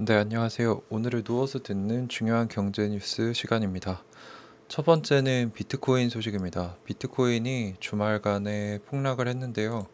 네, 안녕하세요. 오늘을 누워서 듣는 중요한 경제 뉴스 시간입니다. 첫 번째는 비트코인 소식입니다. 비트코인이 주말간에 폭락을 했는데요.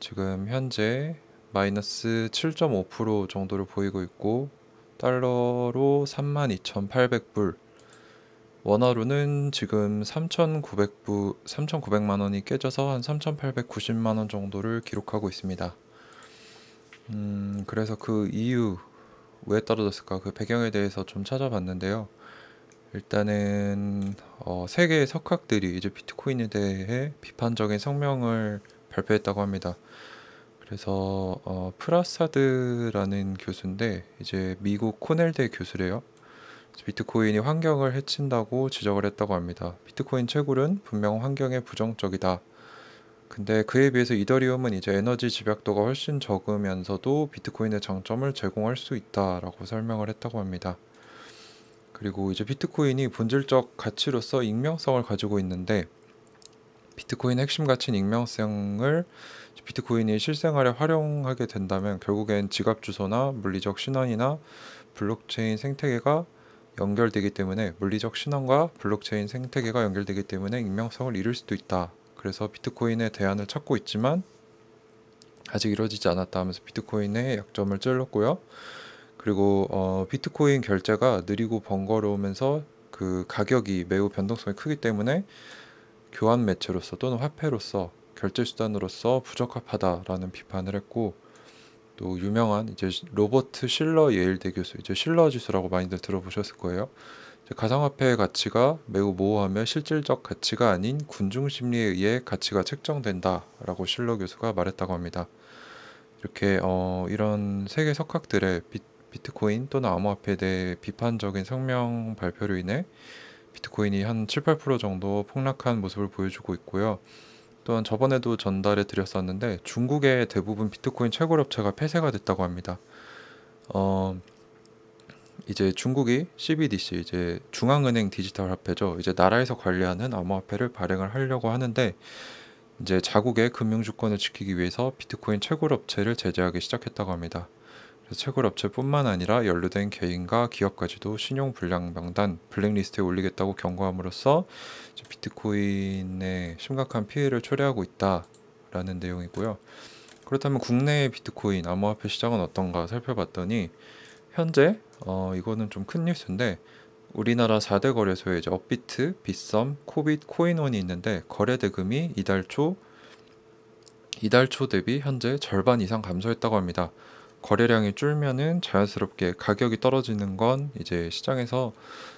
지금 현재 마이너스 7.5% 정도를 보이고 있고 달러로 32,800불 원화로는 지금 3,900부 3,900만 원이 깨져서 한 3,890만 원 정도를 기록하고 있습니다. 음, 그래서 그 이유 왜 떨어졌을까 그 배경에 대해서 좀 찾아봤는데요. 일단은 어, 세계의 석학들이 이제 비트코인에 대해 비판적인 성명을 발표했다고 합니다. 그래서 어, 프라사드라는 교수인데 이제 미국 코넬대 교수래요. 비트코인이 환경을 해친다고 지적을 했다고 합니다. 비트코인 채굴은 분명 환경에 부정적이다. 근데 그에 비해서 이더리움은 이제 에너지 집약도가 훨씬 적으면서도 비트코인의 장점을 제공할 수 있다라고 설명을 했다고 합니다. 그리고 이제 비트코인이 본질적 가치로서 익명성을 가지고 있는데 비트코인 의 핵심 가치인 익명성을 비트코인이 실생활에 활용하게 된다면 결국엔 지갑 주소나 물리적 신원이나 블록체인 생태계가 연결되기 때문에 물리적 신원과 블록체인 생태계가 연결되기 때문에 익명성을 잃을 수도 있다. 그래서 비트코인의 대안을 찾고 있지만 아직 이루어지지 않았다 하면서 비트코인의 약점을 찔렀고요. 그리고 어, 비트코인 결제가 느리고 번거로우면서 그 가격이 매우 변동성이 크기 때문에 교환 매체로서 또는 화폐로서 결제 수단으로서 부적합하다라는 비판을 했고 또 유명한 이제 로버트 실러 예일대 교수 이제 실러 지수라고 많이들 들어보셨을 거예요. 가상화폐의 가치가 매우 모호하며 실질적 가치가 아닌 군중 심리에 의해 가치가 책정된다라고 실러 교수가 말했다고 합니다. 이렇게 어, 이런 세계 석학들의 비, 트코인 또는 암호화폐에 대해 비판적인 성명 발표로 인해 비트코인이 한 7, 8% 정도 폭락한 모습을 보여주고 있고요. 또한 저번에도 전달해 드렸었는데 중국의 대부분 비트코인 채굴 업체가 폐쇄가 됐다고 합니다. 어, 이제 중국이 CBDC 이제 중앙은행 디지털 화폐죠. 이제 나라에서 관리하는 암호화폐를 발행을 하려고 하는데 이제 자국의 금융 주권을 지키기 위해서 비트코인 채굴 업체를 제재하기 시작했다고 합니다. 그래서 채굴 업체뿐만 아니라 연루된 개인과 기업까지도 신용 불량 명단 블랙리스트에 올리겠다고 경고함으로써 비트코인에 심각한 피해를 초래하고 있다라는 내용이고요. 그렇다면 국내의 비트코인 암호화폐 시장은 어떤가 살펴봤더니 현재 어, 이거는 좀 큰 뉴스인데 우리나라 4대 거래소에 이제 업비트, 빗썸, 코빗, 코인원이 있는데 거래 대금이 이달 초 이달 초 대비 현재 절반 이상 감소했다고 합니다. 거래량이 줄면은 자연스럽게 가격이 떨어지는 건 이제 시장에서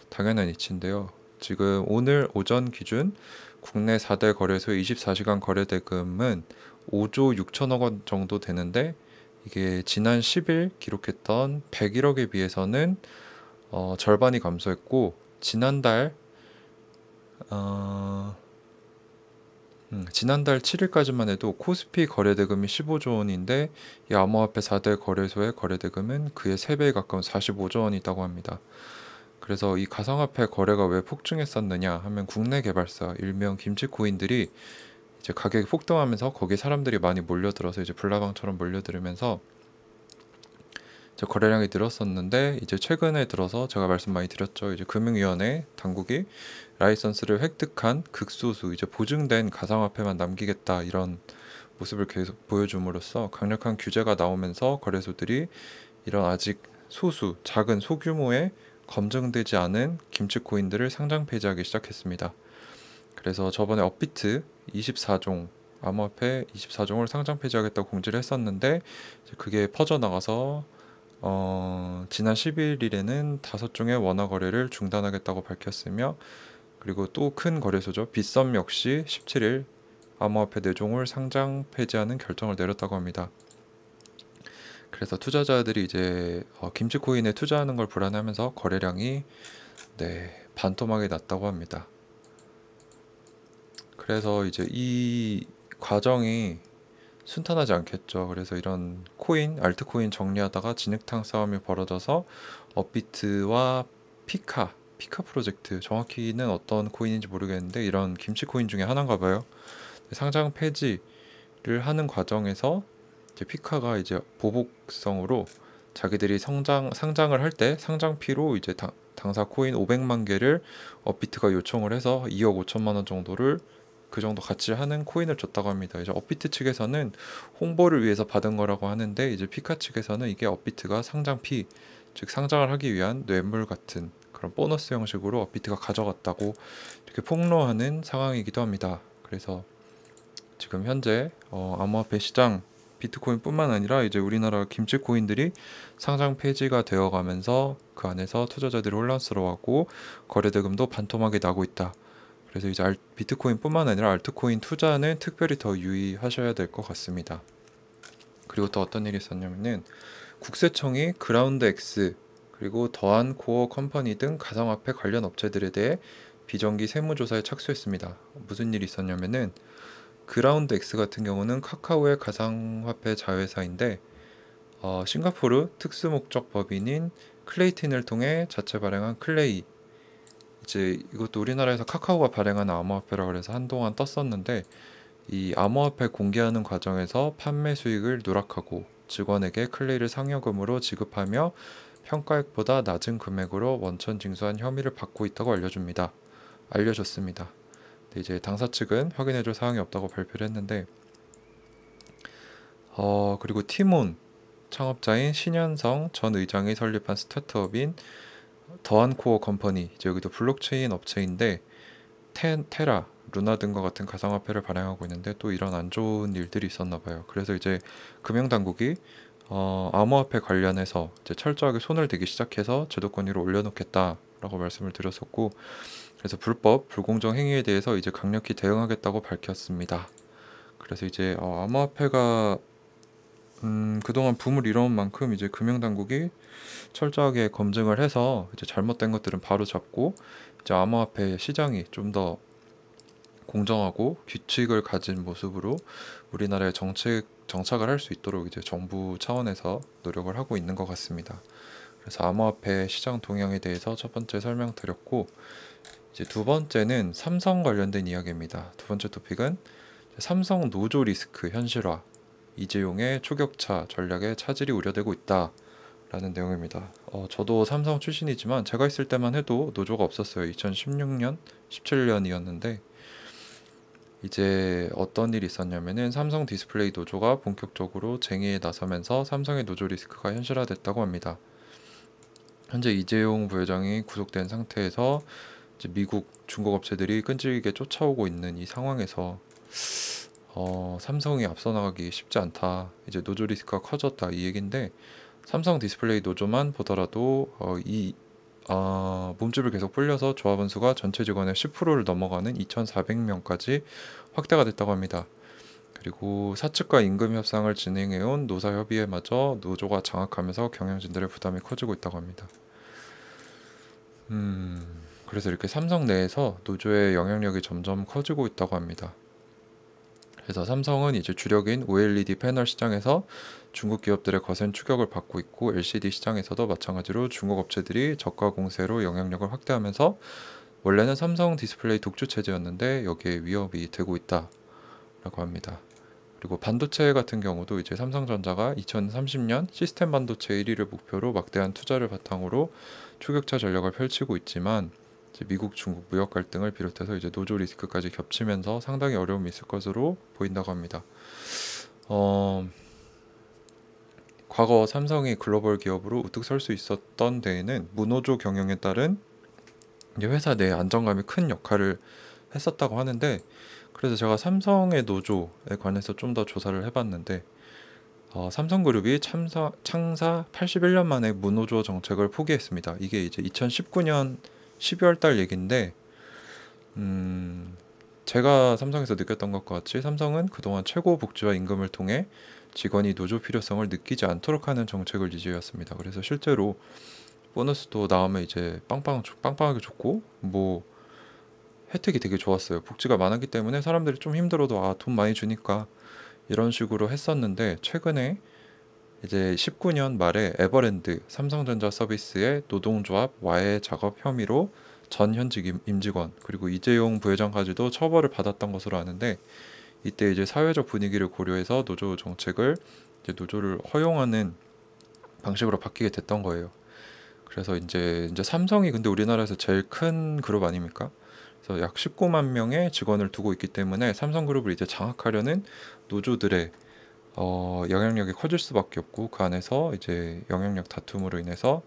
당연한 이치인데요. 지금 오늘 오전 기준 국내 4대 거래소 24시간 거래 대금은 5조 6천억 원 정도 되는데 이게 지난 10일 기록했던 101억에 비해서는 어, 절반이 감소했고 지난달 어, 음, 지난달 7일까지만 해도 코스피 거래대금이 15조 원인데 이 암호화폐 4대 거래소의 거래대금은 그의 3배에 가까운 45조 원이라고 합니다. 그래서 이 가상화폐 거래가 왜 폭증했었느냐 하면 국내 개발사 일명 김치코인들이 이제 가격이 폭등하면서 거기 사람들이 많이 몰려들어서 이제 불나방처럼 몰려들으면서 이제 거래량이 늘었었는데 이제 최근에 들어서 제가 말씀 많이 드렸죠. 이제 금융위원회 당국이 라이선스를 획득한 극소수 이제 보증된 가상화폐만 남기겠다 이런 모습을 계속 보여줌으로써 강력한 규제가 나오면서 거래소들이 이런 아직 소수 작은 소규모의 검증되지 않은 김치 코인들을 상장 폐지하기 시작했습니다. 그래서 저번에 업비트 24종 암호화폐 24종을 상장 폐지하겠다고 공지를 했었는데 그게 퍼져나가서 어, 지난 11일에는 다섯 종의 원화 거래를 중단하겠다고 밝혔으며 그리고 또 큰 거래소죠 빗썸 역시 17일 암호화폐 4종을 상장 폐지하는 결정을 내렸다고 합니다. 그래서 투자자들이 이제 어, 김치코인에 투자하는 걸 불안해하면서 거래량이 네, 반토막이 났다고 합니다. 그래서 이제 이 과정이 순탄하지 않겠죠. 그래서 이런 코인, 알트코인 정리하다가 진흙탕 싸움이 벌어져서 업비트와 피카, 피카 프로젝트 정확히는 어떤 코인인지 모르겠는데 이런 김치 코인 중에 하나인가 봐요. 상장 폐지를 하는 과정에서 이제 피카가 이제 보복성으로 자기들이 성장 상장을 할 때 상장피로 이제 당, 당사 코인 500만 개를 업비트가 요청을 해서 2억 5천만 원 정도를 그 정도 가치 하는 코인을 줬다고 합니다. 이제 업비트 측에서는 홍보를 위해서 받은 거라고 하는데 이제 피카 측에서는 이게 업비트가 상장피 즉 상장을 하기 위한 뇌물 같은 그런 보너스 형식으로 업비트가 가져갔다고 이렇게 폭로하는 상황이기도 합니다. 그래서 지금 현재 어, 암호화폐 시장 비트코인뿐만 아니라 이제 우리나라 김치 코인들이 상장 폐지가 되어가면서 그 안에서 투자자들이 혼란스러워하고 거래 대금도 반토막이 나고 있다. 그래서 이제 비트코인뿐만 아니라 알트코인 투자는 특별히 더 유의하셔야 될 것 같습니다. 그리고 또 어떤 일이 있었냐면은 국세청이 그라운드 X 그리고 더한 코어 컴퍼니 등 가상화폐 관련 업체들에 대해 비정기 세무조사에 착수했습니다. 무슨 일이 있었냐면은 그라운드 X 같은 경우는 카카오의 가상화폐 자회사인데 어, 싱가포르 특수목적 법인인 클레이틴을 통해 자체 발행한 클레이 이제 이것도 우리나라에서 카카오가 발행한 암호화폐라 그래서 한동안 떴었는데 이 암호화폐 공개하는 과정에서 판매 수익을 누락하고 직원에게 클레이를 상여금으로 지급하며 평가액보다 낮은 금액으로 원천 징수한 혐의를 받고 있다고 알려줍니다. 알려줬습니다. 이제 당사 측은 확인해줄 사항이 없다고 발표를 했는데 어 그리고 티몬 창업자인 신현성 전 의장이 설립한 스타트업인 더한코어 컴퍼니 이제 여기도 블록체인 업체인데 텐, 테라, 루나 등과 같은 가상화폐를 발행하고 있는데 또 이런 안 좋은 일들이 있었나 봐요. 그래서 이제 금융당국이 어, 암호화폐 관련해서 이제 철저하게 손을 대기 시작해서 제도권 위로 올려놓겠다라고 말씀을 드렸었고 그래서 불법 불공정 행위에 대해서 이제 강력히 대응하겠다고 밝혔습니다. 그래서 이제 어, 암호화폐가 음, 그동안 붐을 이뤄온 만큼 이제 금융당국이 철저하게 검증을 해서 이제 잘못된 것들은 바로 잡고 이제 암호화폐 시장이 좀 더 공정하고 규칙을 가진 모습으로 우리나라의 정책 정착을 할 수 있도록 이제 정부 차원에서 노력을 하고 있는 것 같습니다. 그래서 암호화폐 시장 동향에 대해서 첫 번째 설명드렸고 이제 두 번째는 삼성 관련된 이야기입니다. 두 번째 토픽은 삼성 노조 리스크 현실화 이재용의 초격차 전략에 차질이 우려되고 있다. 라는 내용입니다. 어, 저도 삼성 출신이지만 제가 있을 때만 해도 노조가 없었어요. 2016년, 17년이었는데 이제 어떤 일이 있었냐면은 삼성 디스플레이 노조가 본격적으로 쟁의에 나서면서 삼성의 노조 리스크가 현실화됐다고 합니다. 현재 이재용 부회장이 구속된 상태에서 미국 중국 업체들이 끈질기게 쫓아오고 있는 이 상황에서 어, 삼성이 앞서 나가기 쉽지 않다. 이제 노조 리스크가 커졌다. 이 얘긴데 삼성 디스플레이 노조만 보더라도 어, 이 어, 몸집을 계속 불려서 조합원 수가 전체 직원의 10%를 넘어가는 2,400명까지 확대가 됐다고 합니다. 그리고 사측과 임금 협상을 진행해온 노사 협의회마저 노조가 장악하면서 경영진들의 부담이 커지고 있다고 합니다. 음, 그래서 이렇게 삼성 내에서 노조의 영향력이 점점 커지고 있다고 합니다. 그래서 삼성은 이제 주력인 OLED 패널 시장에서 중국 기업들의 거센 추격을 받고 있고 LCD 시장에서도 마찬가지로 중국 업체들이 저가 공세로 영향력을 확대하면서 원래는 삼성 디스플레이 독주 체제였는데 여기에 위협이 되고 있다라고 합니다. 그리고 반도체 같은 경우도 이제 삼성전자가 2030년 시스템 반도체 1위를 목표로 막대한 투자를 바탕으로 추격차 전략을 펼치고 있지만 미국 중국 무역 갈등을 비롯해서 이제 노조 리스크까지 겹치면서 상당히 어려움이 있을 것으로 보인다고 합니다. 어, 과거 삼성이 글로벌 기업으로 우뚝 설 수 있었던 데에는 무노조 경영에 따른 회사 내 안정감이 큰 역할을 했었다고 하는데 그래서 제가 삼성의 노조에 관해서 좀 더 조사를 해봤는데 어, 삼성그룹이 참사, 창사 81년 만에 무노조 정책을 포기했습니다. 이게 이제 2019년 12월 달 얘긴데 음 제가 삼성에서 느꼈던 것과 같이 삼성은 그동안 최고 복지와 임금을 통해 직원이 노조 필요성을 느끼지 않도록 하는 정책을 유지해왔습니다. 그래서 실제로 보너스도 나오면 이제 빵빵 빵빵하게 줬고 뭐 혜택이 되게 좋았어요. 복지가 많았기 때문에 사람들이 좀 힘들어도 아 돈 많이 주니까 이런 식으로 했었는데 최근에 이제 19년 말에 에버랜드 삼성전자 서비스의 노동조합 와해 작업 혐의로 전 현직 임직원 그리고 이재용 부회장까지도 처벌을 받았던 것으로 아는데 이때 이제 사회적 분위기를 고려해서 노조 정책을 이제 노조를 허용하는 방식으로 바뀌게 됐던 거예요. 그래서 이제 이제 삼성이 근데 우리나라에서 제일 큰 그룹 아닙니까? 그래서 약 19만 명의 직원을 두고 있기 때문에 삼성그룹을 이제 장악하려는 노조들의 어, 영향력이 커질 수밖에 없고 그 안에서 이제 영향력 다툼으로 인해서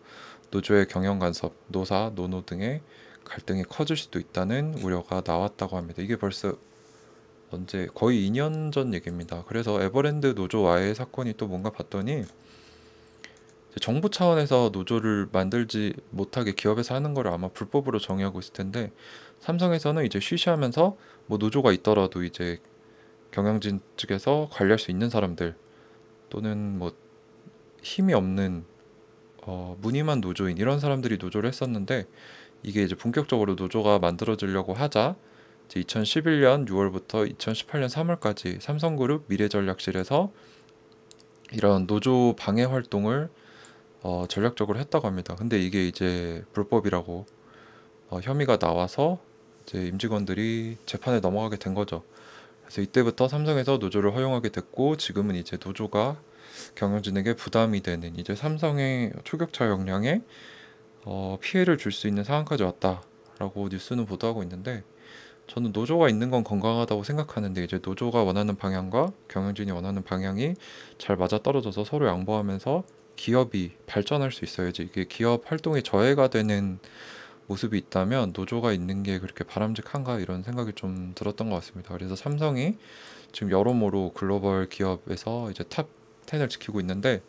노조의 경영 간섭, 노사, 노노 등의 갈등이 커질 수도 있다는 우려가 나왔다고 합니다. 이게 벌써 언제 거의 2년 전 얘기입니다. 그래서 에버랜드 노조와의 사건이 또 뭔가 봤더니 정부 차원에서 노조를 만들지 못하게 기업에서 하는 걸 아마 불법으로 정의하고 있을 텐데 삼성에서는 이제 쉬쉬하면서 뭐 노조가 있더라도 이제 경영진 측에서 관리할 수 있는 사람들 또는 뭐 힘이 없는 어, 무늬만 노조인 이런 사람들이 노조를 했었는데 이게 이제 본격적으로 노조가 만들어지려고 하자 이제 2011년 6월부터 2018년 3월까지 삼성그룹 미래전략실에서 이런 노조 방해 활동을 어, 전략적으로 했다고 합니다. 근데 이게 이제 불법이라고 어, 혐의가 나와서 이제 임직원들이 재판에 넘어가게 된 거죠. 그래서 이때부터 삼성에서 노조를 허용하게 됐고 지금은 이제 노조가 경영진에게 부담이 되는 이제 삼성의 초격차 역량에 어, 피해를 줄 수 있는 상황까지 왔다라고 뉴스는 보도하고 있는데 저는 노조가 있는 건 건강하다고 생각하는데 이제 노조가 원하는 방향과 경영진이 원하는 방향이 잘 맞아 떨어져서 서로 양보하면서 기업이 발전할 수 있어야지 이게 기업 활동에 저해가 되는 모습이 있다면 노조가 있는 게 그렇게 바람직한가 이런 생각이 좀 들었던 것 같습니다. 그래서 삼성이 지금 여러모로 글로벌 기업에서 이제 탑 10을 지키고 있는데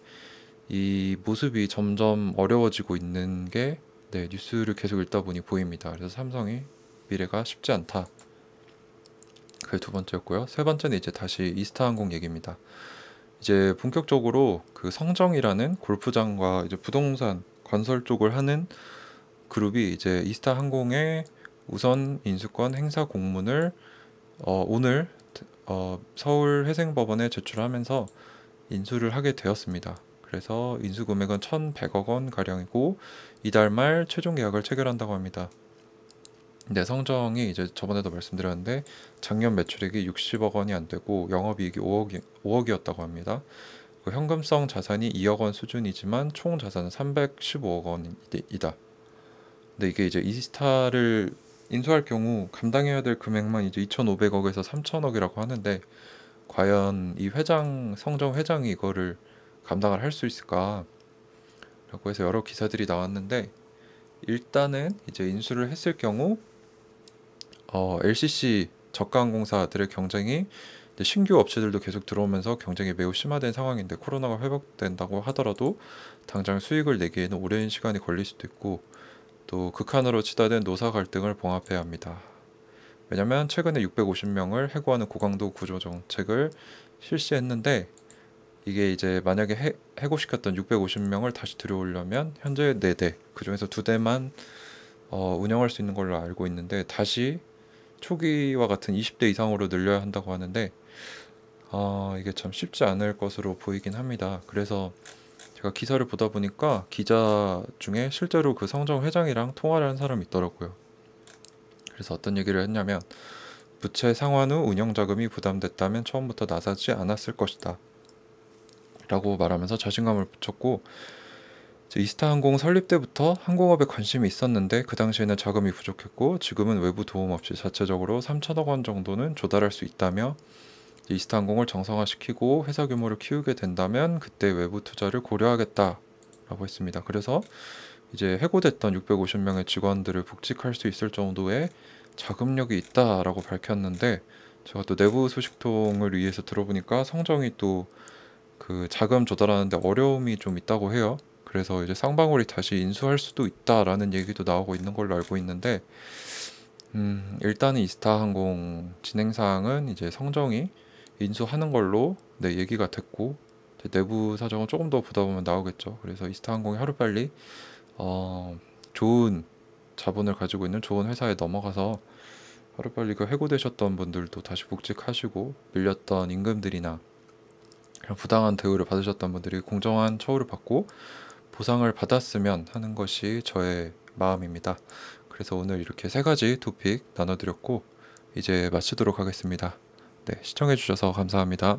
이 모습이 점점 어려워지고 있는 게 네, 뉴스를 계속 읽다 보니 보입니다. 그래서 삼성이 미래가 쉽지 않다. 그게 두 번째였고요. 세 번째는 이제 다시 이스타항공 얘기입니다. 이제 본격적으로 그 성정이라는 골프장과 이제 부동산 건설 쪽을 하는 그룹이 이제 이스타 항공의 우선 인수권 행사 공문을 어, 오늘 어, 서울 회생법원에 제출하면서 인수를 하게 되었습니다. 그래서 인수 금액은 1,100억 원 가량이고 이달 말 최종 계약을 체결한다고 합니다. 네, 성정이 이제 저번에도 말씀드렸는데 작년 매출액이 60억 원이 안 되고 영업이익이 5억이, 5억이었다고 합니다. 그 현금성 자산이 2억 원 수준이지만 총 자산은 315억 원이다. 근데 이게 이제 이스타를 인수할 경우 감당해야 될 금액만 이제 2,500억에서 3,000억이라고 하는데 과연 이 회장 성정 회장이 이거를 감당을 할 수 있을까라고 해서 여러 기사들이 나왔는데 일단은 이제 인수를 했을 경우 어, LCC 저가항공사들의 경쟁이 신규 업체들도 계속 들어오면서 경쟁이 매우 심화된 상황인데 코로나가 회복된다고 하더라도 당장 수익을 내기에는 오랜 시간이 걸릴 수도 있고 또 극한으로 치닫은 노사 갈등을 봉합해야 합니다. 왜냐면 최근에 650명을 해고하는 고강도 구조 정책을 실시했는데 이게 이제 만약에 해, 해고시켰던 650명을 다시 들여오려면 현재 4대 그 중에서 2대만 어, 운영할 수 있는 걸로 알고 있는데 다시 초기와 같은 20대 이상으로 늘려야 한다고 하는데 어, 이게 참 쉽지 않을 것으로 보이긴 합니다. 그래서 제가 기사를 보다 보니까 기자 중에 실제로 그 성정 회장이랑 통화를 한 사람이 있더라고요. 그래서 어떤 얘기를 했냐면 부채 상환 후 운영 자금이 부담됐다면 처음부터 나서지 않았을 것이다. 라고 말하면서 자신감을 붙였고 이스타항공 설립 때부터 항공업에 관심이 있었는데 그 당시에는 자금이 부족했고 지금은 외부 도움 없이 자체적으로 3천억 원 정도는 조달할 수 있다며 이스타항공을 정상화시키고 회사 규모를 키우게 된다면 그때 외부 투자를 고려하겠다라고 했습니다. 그래서 이제 해고됐던 650명의 직원들을 복직할 수 있을 정도의 자금력이 있다라고 밝혔는데 제가 또 내부 소식통을 위해서 들어보니까 성정이 또 그 자금 조달하는데 어려움이 좀 있다고 해요. 그래서 이제 쌍방울이 다시 인수할 수도 있다라는 얘기도 나오고 있는 걸로 알고 있는데 음, 일단은 이스타항공 진행 사항은 이제 성정이 인수하는 걸로 네, 얘기가 됐고 내부 사정은 조금 더 보다 보면 나오겠죠. 그래서 이스타항공이 하루빨리 어, 좋은 자본을 가지고 있는 좋은 회사에 넘어가서 하루빨리 그 해고되셨던 분들도 다시 복직하시고 밀렸던 임금들이나 부당한 대우를 받으셨던 분들이 공정한 처우를 받고 보상을 받았으면 하는 것이 저의 마음입니다. 그래서 오늘 이렇게 세 가지 토픽 나눠드렸고 이제 마치도록 하겠습니다. 네, 시청해주셔서 감사합니다.